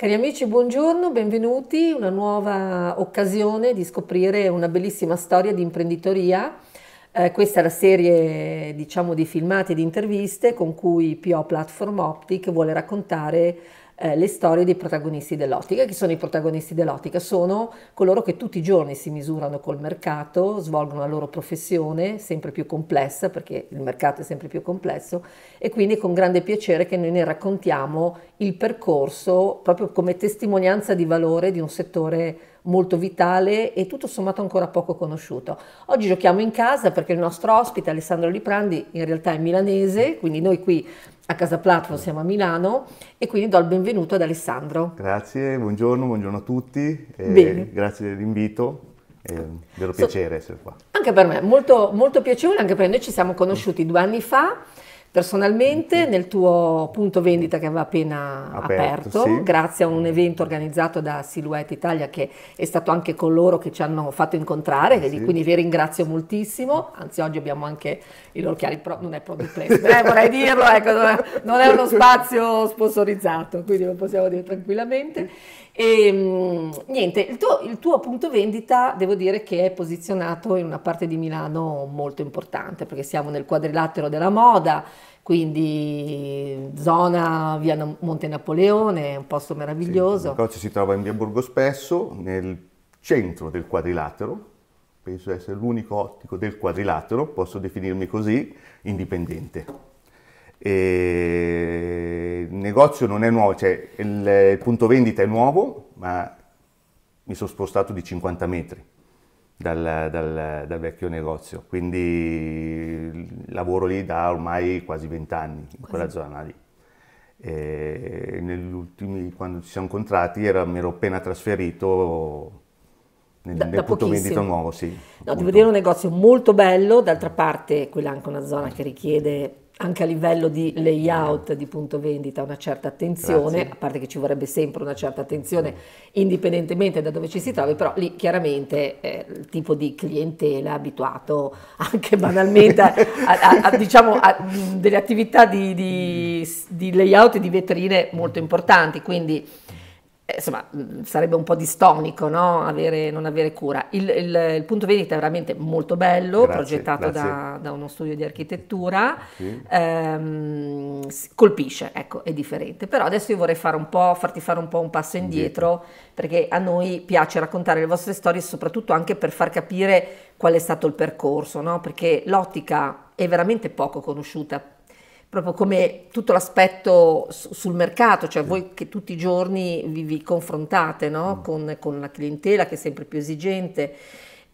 Cari amici, buongiorno, benvenuti, una nuova occasione di scoprire una bellissima storia di imprenditoria. Eh, questa è la serie diciamo, di filmati e di interviste con cui PO Platform Optic vuole raccontare eh, le storie dei protagonisti dell'ottica. Chi sono i protagonisti dell'ottica? Sono coloro che tutti i giorni si misurano col mercato, svolgono la loro professione sempre più complessa, perché il mercato è sempre più complesso, e quindi è con grande piacere che noi ne raccontiamo il percorso proprio come testimonianza di valore di un settore molto vitale e tutto sommato ancora poco conosciuto. Oggi giochiamo in casa perché il nostro ospite Alessandro Liprandi in realtà è milanese, quindi noi qui a Casa Platfo siamo a Milano e quindi do il benvenuto ad Alessandro. Grazie, buongiorno, buongiorno a tutti, grazie dell'invito. È un vero piacere so, essere qua. Anche per me, molto, molto piacevole, anche perché noi ci siamo conosciuti due anni fa personalmente mm-hmm. nel tuo punto vendita che aveva appena aperto, aperto sì. grazie a un evento organizzato da Silhouette Italia che è stato anche con loro che ci hanno fatto incontrare, sì. quindi vi ringrazio moltissimo, anzi oggi abbiamo anche i loro chiari, non è product placement, eh, vorrei dirlo, ecco, non è uno spazio sponsorizzato, quindi lo possiamo dire tranquillamente. E, ehm, niente, il tuo, il tuo, punto vendita devo dire che è posizionato in una parte di Milano molto importante perché siamo nel quadrilatero della moda, quindi zona via Monte Napoleone, un posto meraviglioso. Sì, il negozio si trova in via Borgo Spesso, nel centro del quadrilatero, penso essere l'unico ottico del quadrilatero, posso definirmi così, indipendente. E il negozio non è nuovo, cioè il, eh, il punto vendita è nuovo, ma mi sono spostato di 50 metri. Dal, dal, dal, vecchio negozio, quindi lavoro lì da ormai quasi 20 anni, in quella zona lì. E quando ci siamo incontrati era, mi ero appena trasferito nel, da, nel da punto vendita nuovo, sì. No, devo dire un negozio molto bello, d'altra parte quella è anche una zona che richiede anche a livello di layout di punto vendita una certa attenzione, Grazie. a parte che ci vorrebbe sempre una certa attenzione indipendentemente da dove ci si trovi, però lì chiaramente eh, il tipo di clientela abituato anche banalmente a, a, a, diciamo, a delle attività di, di, di layout e di vetrine molto importanti, quindi eh, insomma, mm, sarebbe un po' distonico no? avere, non avere cura. Il, il, il, punto vendita è veramente molto bello, grazie, progettato grazie. Da, da, uno studio di architettura, sì. ehm, colpisce, ecco, è differente. Però adesso io vorrei fare farti fare un po' un passo indietro, indietro, perché a noi piace raccontare le vostre storie soprattutto anche per far capire qual è stato il percorso, no? perché l'ottica è veramente poco conosciuta proprio come tutto l'aspetto sul mercato, cioè voi che tutti i giorni vi, vi confrontate no? Mm. con, con, la clientela che è sempre più esigente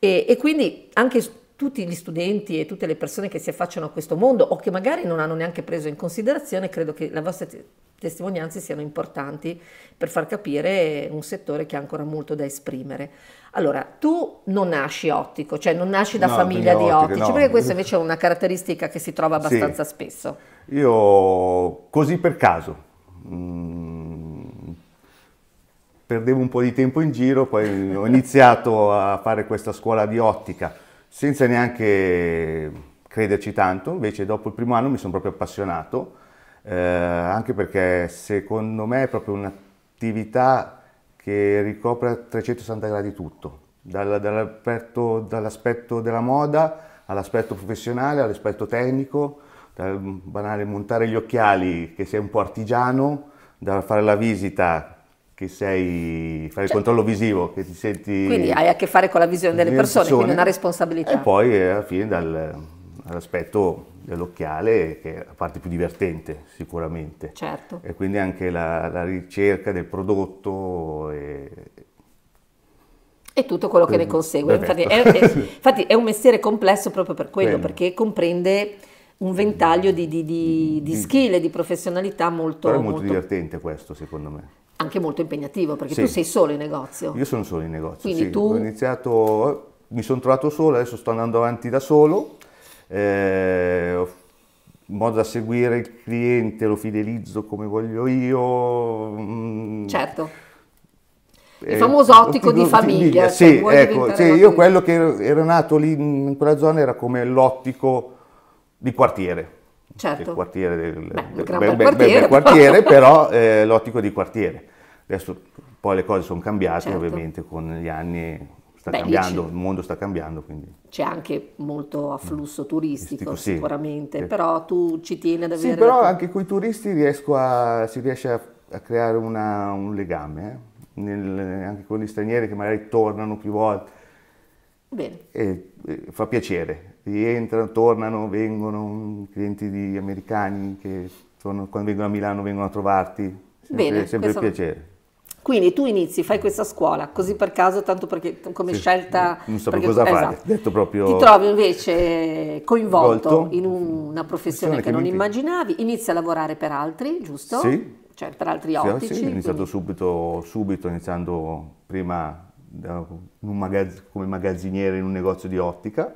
e, e quindi anche tutti gli studenti e tutte le persone che si affacciano a questo mondo o che magari non hanno neanche preso in considerazione, credo che le vostre testimonianze siano importanti per far capire un settore che ha ancora molto da esprimere. Allora, tu non nasci ottico, cioè non nasci da no, famiglia di ottici, ottiche, no. perché questa invece è una caratteristica che si trova abbastanza sì. spesso. Io così per caso, mm, perdevo un po' di tempo in giro, poi ho iniziato a fare questa scuola di ottica senza neanche crederci tanto, invece dopo il primo anno mi sono proprio appassionato, eh, anche perché secondo me è proprio un'attività che ricopre a 360 gradi tutto, dall'aspetto dall della moda all'aspetto professionale, all'aspetto tecnico, dal banale montare gli occhiali, che sei un po' artigiano, dal fare la visita, che sei, fare il cioè controllo visivo, che ti senti... Quindi hai a che fare con la visione delle persone, persone, quindi una responsabilità. E poi eh, alla fine dal, dall'aspetto dell'occhiale, che è la parte più divertente sicuramente. Certo. E quindi anche la, la ricerca del prodotto e, e tutto quello che ne eh, consegue. Infatti è, è, infatti è, un mestiere complesso proprio per quello, Bene. perché comprende un ventaglio di, di, di, di mm. skill e di professionalità molto... Però è molto, molto divertente questo secondo me anche molto impegnativo perché sì. tu sei solo in negozio. Io sono solo in negozio. Quindi sì. tu... Ho iniziato, mi sono trovato solo, adesso sto andando avanti da solo, eh, in modo da seguire il cliente, lo fidelizzo come voglio io. Mm. Certo. il eh, famoso ottico, di famiglia. famiglia. Cioè, sì, ecco, sì, io quello che ero, ero nato lì in quella zona era come l'ottico di quartiere. Certo. Del quartiere del, beh, del, gran bel, bel quartiere, quartiere però eh, l'ottico è di quartiere. Adesso poi le cose sono cambiate certo. ovviamente con gli anni sta Beh, cambiando, il mondo sta cambiando. Quindi. C'è anche molto afflusso mm. turistico Istico, sicuramente, sì. però tu ci tieni ad avere... Sì, però tua... anche con i turisti a, si riesce a, a creare una, un legame, eh? Nel, anche con gli stranieri che magari tornano più volte. Bene. E, e fa piacere, rientrano, tornano, vengono, clienti di americani che sono, quando vengono a Milano vengono a trovarti, sempre, Bene, sempre questo... piacere. Quindi tu inizi, fai questa scuola, così per caso, tanto perché come sì, scelta... Non so cosa tu, fare, esatto. detto proprio... Ti trovi invece coinvolto volto, in una professione che, che non immaginavi, inizi a lavorare per altri, giusto? Sì. Cioè per altri sì, ottici. Sì, ho iniziato quindi... subito, subito, iniziando prima da, magazz come magazziniere in un negozio di ottica,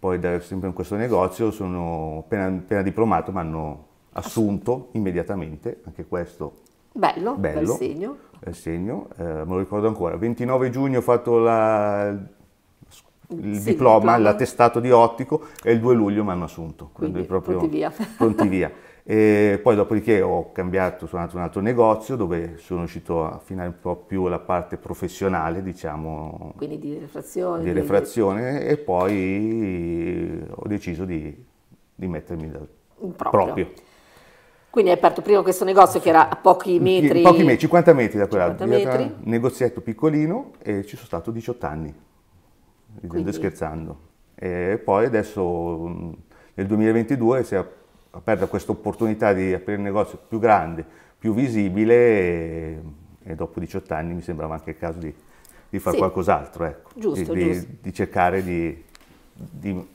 poi da, sempre in questo negozio sono appena, appena diplomato mi hanno assunto immediatamente, anche questo bello, bello bel segno, bel segno eh, me lo ricordo ancora, 29 giugno ho fatto la, il, sì, diploma, diploma, l'attestato di ottico e il 2 luglio mi hanno assunto, quindi proprio pronti via. Pronti via. E poi dopodiché ho cambiato, sono andato in un altro negozio dove sono uscito a finire un po' più la parte professionale, diciamo. Quindi di refrazione. Di refrazione di... e poi ho deciso di, di mettermi da proprio. proprio. Quindi hai aperto prima questo negozio che era a pochi metri. Pochi metri, 50 metri da quella. 50 metri. negozietto piccolino e ci sono stato 18 anni, ridendo e scherzando. E poi adesso nel 2022 si è aperto perda questa opportunità di aprire un negozio più grande, più visibile e, e dopo 18 anni mi sembrava anche il caso di, di fare sì. qualcos'altro, ecco. giusto, di, giusto. Di, di, cercare di,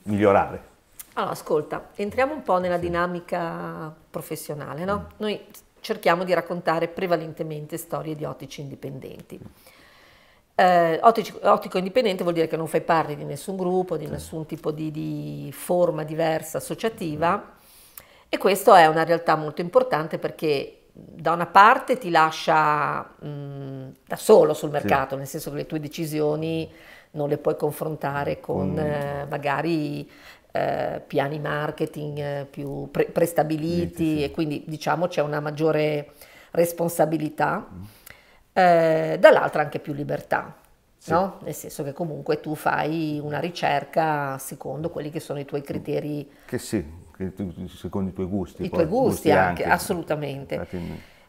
migliorare. Allora, ascolta, entriamo un po' nella sì. dinamica professionale, no? mm. Noi cerchiamo di raccontare prevalentemente storie di ottici indipendenti. Eh, ottico, ottico, indipendente vuol dire che non fai parte di nessun gruppo, di nessun tipo di, di forma diversa associativa, mm. E questa è una realtà molto importante perché da una parte ti lascia mh, da solo sul mercato, sì. nel senso che le tue decisioni non le puoi confrontare mm. con mm. eh, magari eh, piani marketing eh, più pre- prestabiliti sì, sì. e quindi diciamo c'è una maggiore responsabilità, mm. eh, dall'altra anche più libertà. No? Nel senso che comunque tu fai una ricerca secondo quelli che sono i tuoi mm. criteri che sì, secondo i tuoi gusti. I tuoi gusti, gusti anche, anche, assolutamente. Ah,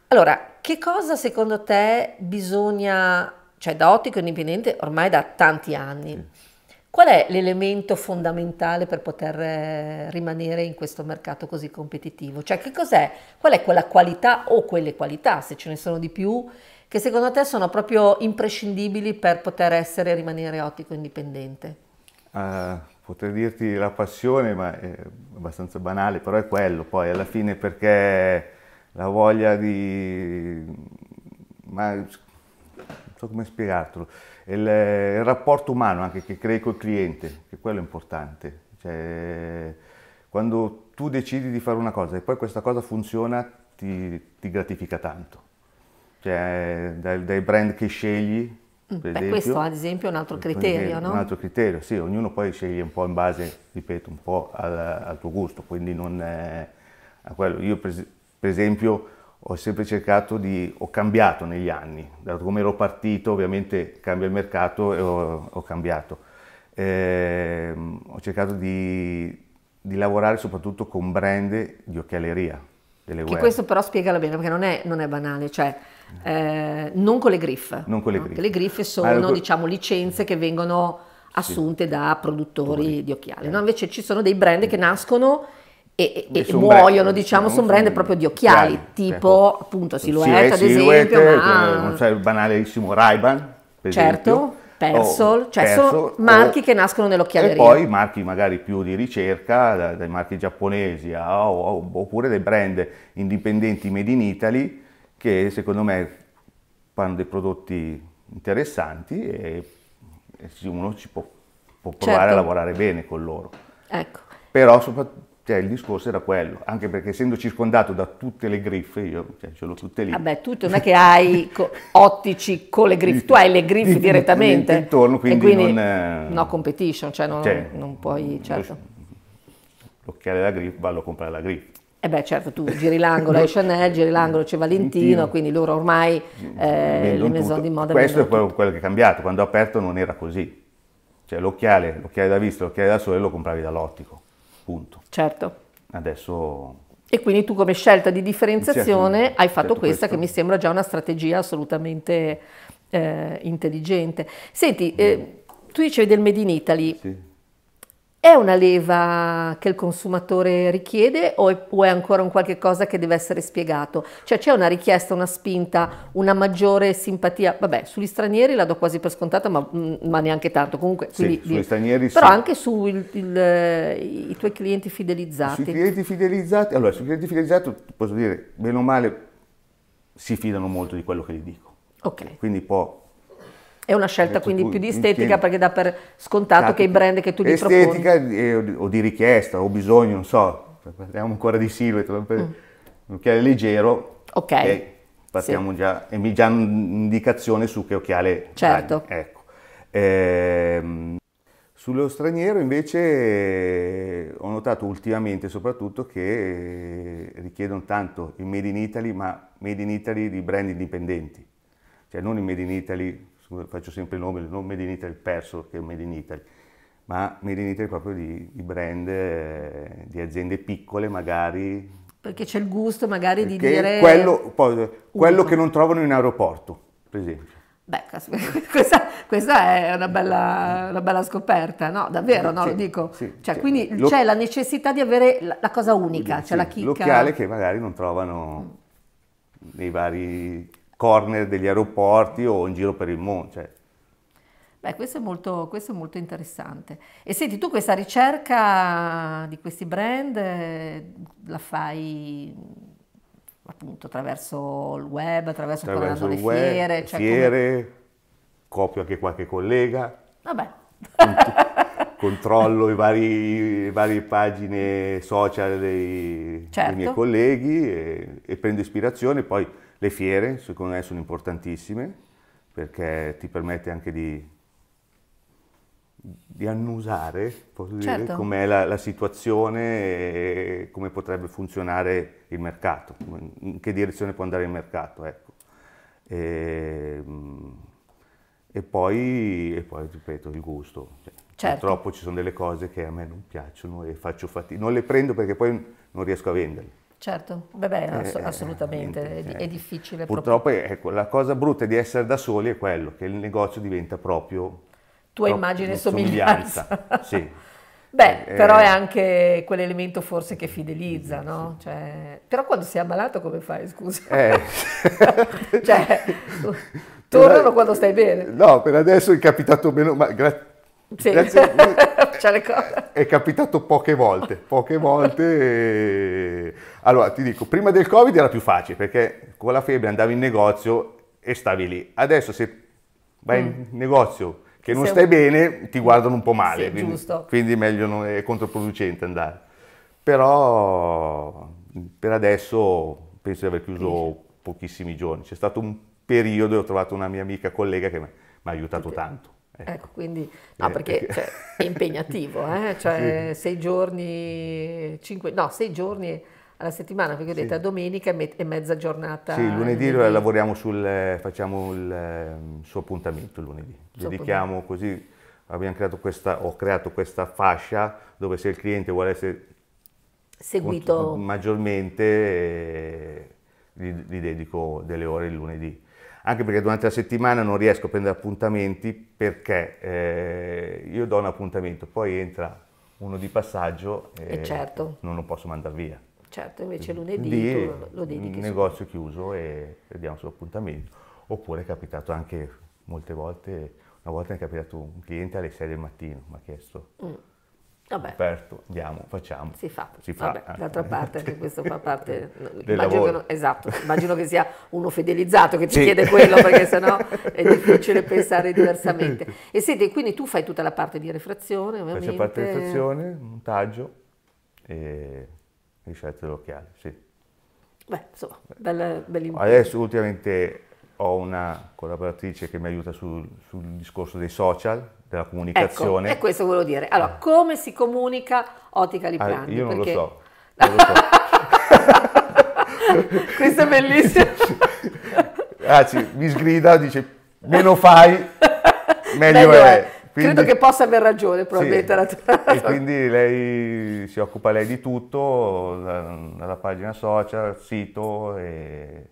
allora, che cosa secondo te bisogna, cioè da ottico indipendente ormai da tanti anni, sì. qual è l'elemento fondamentale per poter eh, rimanere in questo mercato così competitivo? Cioè che cos'è, qual è quella qualità o quelle qualità, se ce ne sono di più, che secondo te sono proprio imprescindibili per poter essere e rimanere ottico indipendente? Uh potrei dirti la passione, ma è abbastanza banale, però è quello poi alla fine perché la voglia di... Ma, non so come spiegartelo, il, il rapporto umano anche che crei col cliente, che quello è importante. Cioè, quando tu decidi di fare una cosa e poi questa cosa funziona, ti, ti gratifica tanto. Cioè, dai, dai brand che scegli, Mm. Per Beh, esempio, questo ad esempio è un altro criterio, no? Un altro criterio, sì, ognuno poi sceglie un po' in base, ripeto, un po' al, al tuo gusto, quindi non è a quello. Io per, per esempio ho sempre cercato di, ho cambiato negli anni, da come ero partito ovviamente cambia il mercato e ho, ho cambiato. Eh, ho cercato di, di lavorare soprattutto con brand di occhialeria, delle che questo però spiegalo bene, perché non è, non è banale, cioè eh, non con le griffe. Non con le griffe. No? Le griffe sono allora, ecco- diciamo, licenze che vengono assunte sì. da produttori Puri. di occhiali. No? Eh. Invece ci sono dei brand che nascono e, e, e muoiono, brand, diciamo, sono brand proprio di occhiali, chiari, tipo certo. appunto silhouette ad esempio, silhouette, ma... non so, il banalissimo Ray-Ban, certo. Esempio. Persol, cioè Persol, sono marchi o, che nascono nell'occhialeria. E poi marchi magari più di ricerca, dai, dai marchi giapponesi a, o, oppure dei brand indipendenti made in Italy che secondo me fanno dei prodotti interessanti e, e uno ci può, può provare certo. a lavorare bene con loro. Ecco. Però cioè, il discorso era quello, anche perché essendo circondato da tutte le griffe, io cioè, ce l'ho tutte lì. Vabbè, tu non è che hai co ottici con le griffe, tu hai le griffe di, direttamente. Intorno, quindi, quindi non, no competition, cioè non, cioè, non puoi, mm, certo. L'occhiale della griffe, vado a comprare la griffe eh beh certo, tu giri l'angolo c'è Chanel, giri l'angolo c'è Valentino, Valentino, quindi loro ormai eh, mm, mm, le maison di moda... Questo è quello, quello, che è cambiato, quando ho aperto non era così. Cioè l'occhiale, l'occhiale da vista, l'occhiale da sole lo compravi dall'ottico, punto. Certo. Adesso... E quindi tu come scelta di differenziazione certo, hai fatto certo questa questo. che mi sembra già una strategia assolutamente eh, intelligente. Senti, mm. eh, tu dicevi del Made in Italy. Sì è una leva che il consumatore richiede o è, o è ancora un qualche cosa che deve essere spiegato? Cioè c'è una richiesta, una spinta, una maggiore simpatia? Vabbè, sugli stranieri la do quasi per scontata, ma, mm, ma neanche tanto. Comunque, quindi, sì, sugli stranieri Però sì. anche sui tuoi clienti fidelizzati. Sui clienti fidelizzati, allora, sui clienti fidelizzati posso dire, bene o male, si fidano molto di quello che gli dico. Ok. Quindi può è una scelta certo, quindi più di estetica perché dà per scontato certo, che i brand che tu gli estetica proponi... Estetica o di richiesta o bisogno, non so, parliamo ancora di silhouette, mm. un occhiale leggero, ok, okay partiamo sì. già, e mi dà un'indicazione su che occhiale Certo. Hai, ecco. Ehm, sullo straniero invece eh, ho notato ultimamente soprattutto che eh, richiedono tanto il Made in Italy, ma Made in Italy di brand indipendenti, cioè non il Made in Italy faccio sempre il nome, non Made in Italy perso che è Made in Italy, ma Made in Italy proprio di, di brand, eh, di aziende piccole magari. Perché c'è il gusto magari di dire... Quello, poi, quello che non trovano in aeroporto, per esempio. Beh, questa, questa è una bella, una bella, scoperta, no? Davvero, no? Sì, lo dico. Sì, cioè, sì. Quindi lo, c'è la necessità di avere la, la cosa unica, cioè la chicca. L'occhiale che magari non trovano mm. nei vari corner degli aeroporti o in giro per il mondo. Cioè. Beh, questo è, molto, questo è, molto, interessante. E senti, tu questa ricerca di questi brand eh, la fai appunto attraverso il web, attraverso, attraverso il web, fiere. Cioè fiere, come... copio anche qualche collega. Vabbè. controllo le varie pagine social dei, certo. dei miei certo. colleghi e, e prendo ispirazione, poi le fiere, secondo me, sono importantissime perché ti permette anche di, di annusare, posso certo. dire, com'è la, la, situazione e come potrebbe funzionare il mercato, in che direzione può andare il mercato, ecco. E, ehm, e poi, e poi, ripeto, il gusto. Cioè, certo. Purtroppo ci sono delle cose che a me non piacciono e faccio fatica, non le prendo perché poi non riesco a venderle. Certo, beh, beh eh, ass- assolutamente, eh, è, è, difficile. Purtroppo ecco, la cosa brutta di essere da soli è quello, che il negozio diventa proprio... Tua immagine e somiglianza. somiglianza. sì. Beh, eh, eh, però è eh. anche quell'elemento forse che fidelizza, no? Cioè, però quando sei ammalato come fai, scusa? Eh. cioè, tornano quando stai bene. No, per adesso è capitato meno, ma grazie sì. Grazie, è, è capitato poche volte, poche volte. Allora ti dico, prima del Covid era più facile perché con la febbre andavi in negozio e stavi lì. Adesso se vai mm. in negozio che non se... stai bene ti guardano un po' male, sì, quindi, giusto. quindi meglio non, è controproducente andare. Però per adesso penso di aver chiuso pochissimi giorni. C'è stato un periodo e ho trovato una mia amica collega che mi ha aiutato tanto. Ecco, ecco, quindi, no, perché, Cioè, è impegnativo, eh? cioè sì. sei giorni, cinque, no, sei giorni alla settimana, perché ho detto sì. a domenica e mezza giornata. Sì, lunedì, lo lavoriamo sul, facciamo il ehm, suo appuntamento lunedì, dedichiamo così, abbiamo creato questa, ho creato questa fascia dove se il cliente vuole essere seguito maggiormente, eh, gli, gli dedico delle ore il lunedì anche perché durante la settimana non riesco a prendere appuntamenti perché eh, io do un appuntamento, poi entra uno di passaggio e, e eh, certo. non lo posso mandare via. Certo, invece lunedì Lì, lo dedichi. Il negozio su. chiuso e diamo appuntamento. Oppure è capitato anche molte volte, una volta è capitato un cliente alle 6 del mattino, mi ha chiesto... Mm Vabbè. Aperto, andiamo, facciamo. Si fa. Si fa. Vabbè, eh. d'altra parte anche questo fa parte. immagino che, non, esatto, immagino che sia uno fedelizzato che ti sì. chiede quello, perché sennò è difficile pensare diversamente. E senti, quindi tu fai tutta la parte di refrazione, ovviamente. Faccio parte di refrazione, montaggio e riscelta dell'occhiale, sì. Beh, insomma, bel, bel Adesso ultimamente ho una collaboratrice che mi aiuta sul, sul discorso dei social, della comunicazione. Ecco, e questo volevo dire. Allora, eh. come si comunica Ottica Librandi? Ah, io non perché... lo so. Non lo so. questo è bellissimo. Anzi, mi sgrida, dice, meno fai, meglio, meglio è. è. Quindi, Credo che possa aver ragione probabilmente. Sì, natura. e quindi lei si occupa lei di tutto, dalla pagina social, sito e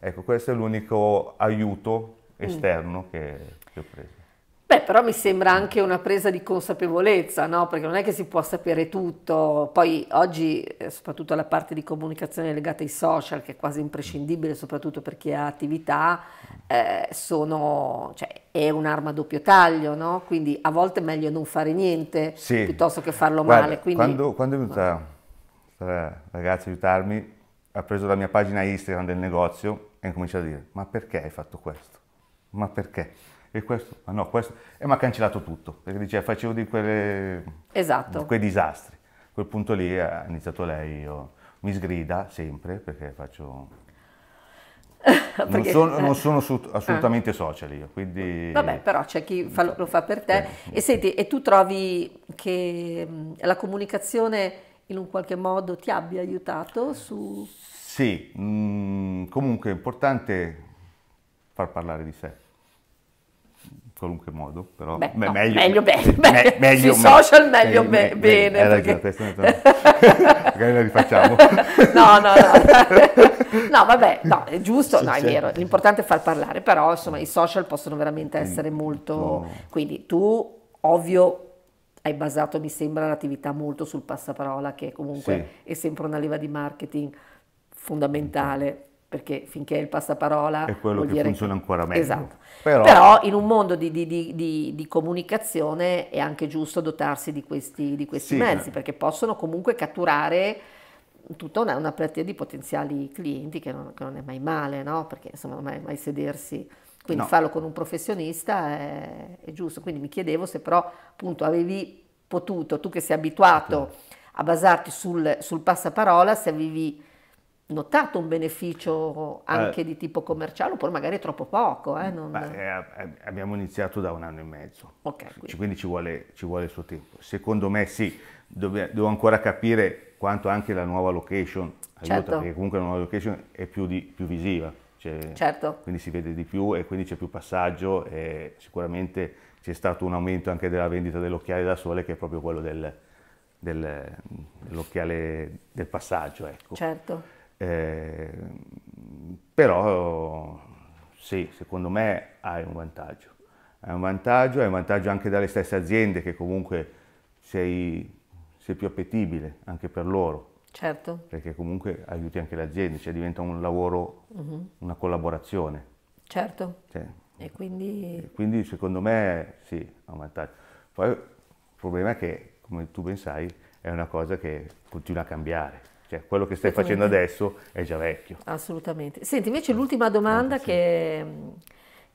Ecco, questo è l'unico aiuto mm. esterno mm. che, che ho preso. Beh, però mi sembra anche una presa di consapevolezza, no? Perché non è che si può sapere tutto. Poi oggi, eh, soprattutto la parte di comunicazione legata ai social, che è quasi imprescindibile, soprattutto per chi ha attività, eh, sono, cioè, è un'arma a doppio taglio, no? Quindi a volte è meglio non fare niente sì. piuttosto che farlo Guarda, male. Quindi, quando, quando è venuta no. la ragazza a aiutarmi, ha preso la mia pagina Instagram del negozio e cominciato a dire ma perché hai fatto questo? Ma perché? E questo? Ma no, questo. E mi ha cancellato tutto, perché diceva facevo di, quelle, esatto. di quei disastri. A quel punto lì ha iniziato lei, io, mi sgrida sempre perché faccio non, sono, non, sono, ah. assolutamente eh. social io, quindi... Vabbè, però c'è chi fa, lo, fa per te. Eh, e senti, e tu trovi che la comunicazione in un qualche modo ti abbia aiutato su... Sì, mh, mm, comunque è importante far parlare di sé. In qualunque modo, però Beh, Beh, no, meglio, meglio, bene, me, me, meglio, sui me, social meglio be, bene. Hai ragione, perché... magari la rifacciamo. no, no, no. no, vabbè, no, è giusto, no, è vero, l'importante è far parlare, però insomma i social possono veramente essere molto... Quindi tu, ovvio, hai basato, mi sembra, l'attività molto sul passaparola, che comunque sì. è sempre una leva di marketing fondamentale perché finché è il passaparola è quello che funziona che... ancora meglio. Esatto. Però... Però, in un mondo di, di, di, di, comunicazione è anche giusto dotarsi di questi, questi sì, mezzi, perché possono comunque catturare tutta una, una platea di potenziali clienti che non, che non è mai male, no? perché insomma non è mai sedersi quindi no. farlo con un professionista è, è, giusto. Quindi mi chiedevo se però appunto avevi potuto, tu che sei abituato a basarti sul, sul passaparola, se avevi notato un beneficio anche eh, di tipo commerciale oppure magari troppo poco? Eh, non... beh, abbiamo iniziato da un anno e mezzo, okay, quindi, quindi ci, vuole, ci, vuole, il suo tempo. Secondo me sì, dove, devo ancora capire quanto anche la nuova location aiuta, certo. perché comunque la nuova location è più, di, più visiva cioè, certo. quindi si vede di più e quindi c'è più passaggio e sicuramente c'è stato un aumento anche della vendita dell'occhiale da sole che è proprio quello del, del, dell'occhiale del passaggio. Ecco. Certo. Eh, però sì, secondo me hai un vantaggio. Hai un vantaggio, hai un vantaggio anche dalle stesse aziende che comunque sei, sei più appetibile anche per loro Certo. Perché comunque aiuti anche le aziende, cioè diventa un lavoro, uh-huh. una collaborazione. Certo. Cioè, e quindi... quindi... secondo me sì, ha Poi il problema è che, come tu ben sai, è una cosa che continua a cambiare. Cioè, quello che stai facendo adesso è già vecchio. Assolutamente. Senti, invece l'ultima domanda sì. che,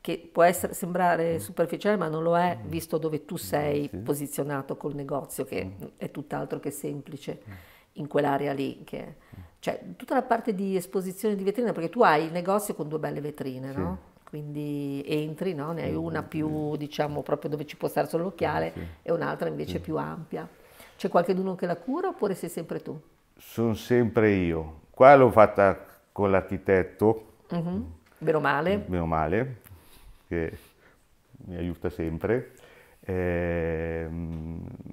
che, può essere, sembrare mm. superficiale, ma non lo è, mm. visto dove tu sei sì. posizionato col negozio, che mm. è tutt'altro che semplice in quell'area lì, che, cioè tutta la parte di esposizione di vetrina, perché tu hai il negozio con due belle vetrine, sì. no? quindi entri, no? ne hai una più diciamo proprio dove ci può stare solo l'occhiale sì. e un'altra invece sì. più ampia. C'è qualcuno che la cura oppure sei sempre tu? Sono sempre io. Qua l'ho fatta con l'architetto. Uh-huh. Meno male. Meno male, che mi aiuta sempre. Eh,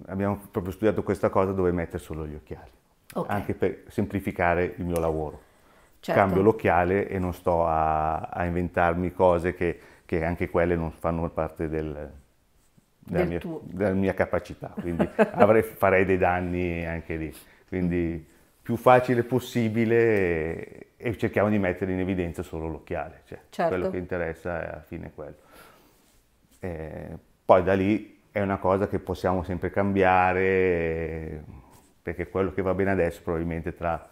abbiamo proprio studiato questa cosa dove mettere solo gli occhiali okay. anche per semplificare il mio lavoro. Certo. Cambio l'occhiale e non sto a, a inventarmi cose che, che, anche quelle non fanno parte del, della, del mia, della, mia, capacità, quindi avrei, farei dei danni anche lì. Quindi più facile possibile e, e cerchiamo di mettere in evidenza solo l'occhiale, cioè certo. quello che interessa è alla fine quello. E eh, poi da lì è una cosa che possiamo sempre cambiare perché quello che va bene adesso probabilmente tra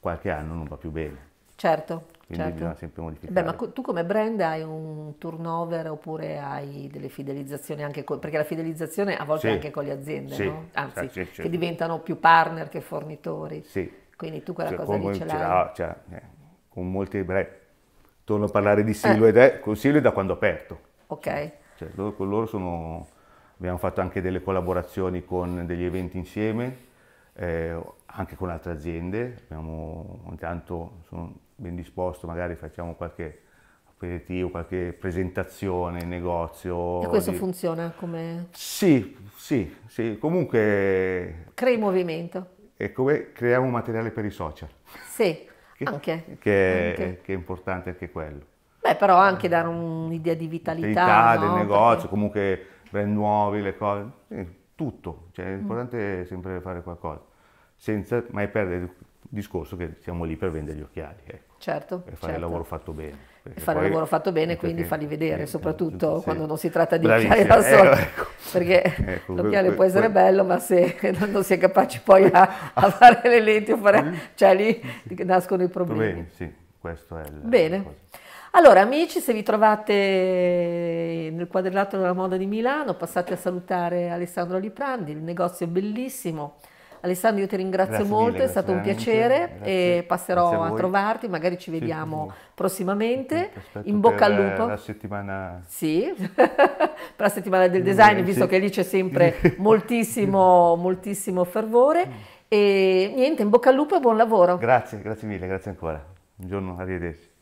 qualche anno non va più bene. Certo, quindi certo. bisogna sempre modificare. Beh, ma tu come brand hai un turnover oppure hai delle fidelizzazioni anche con, perché la fidelizzazione a volte sì. è anche con le aziende, sì. no? Anzi, sì, che certo. diventano più partner che fornitori. Sì. Quindi tu quella cioè, cosa lì ce l'hai. Cioè, eh, con molti brand. Torno a eh. parlare di Silo eh. con Silo da quando ho aperto. Ok. Cioè, loro, con loro sono, abbiamo fatto anche delle collaborazioni con degli eventi insieme eh, anche con altre aziende, abbiamo, ogni tanto sono ben disposto, magari facciamo qualche aperitivo, qualche presentazione in negozio. E questo di... funziona come... Sì, sì, sì, comunque... Crei movimento. E come creiamo materiale per i social. Sì, che, anche. Che, anche. che è importante anche quello. Beh, però anche dare un'idea di vitalità. Vitalità no? del negozio, Perché... comunque brand nuovi, le cose. Sì tutto, cioè mm. importante è sempre fare qualcosa, senza mai perdere il discorso che siamo lì per vendere gli occhiali. Ecco. Certo. E fare certo. il lavoro fatto bene. E fare il lavoro fatto bene, quindi perché, farli vedere, eh, soprattutto eh, quando non si tratta di Bravissima. occhiali da eh, solo. Eh, ecco. Perché ecco, l'occhiale può essere bello, ma se non si è capaci poi a, a fare le lenti o fare... Mm. cioè lì nascono i problemi. Bene, sì, questo è il... Bene. Allora, amici, se vi trovate nel quadrilatero della moda di Milano, passate a salutare Alessandro Liprandi, il negozio è bellissimo. Alessandro, io ti ringrazio grazie molto, mille, è stato un piacere grazie, e passerò a, a, trovarti, magari ci vediamo sì, prossimamente. Sì, In bocca al lupo. La settimana... Sì, per la settimana del design, visto che lì c'è sempre moltissimo, moltissimo fervore. Mm. E niente, in bocca al lupo e buon lavoro. Grazie, grazie mille, grazie ancora. Buongiorno, arrivederci.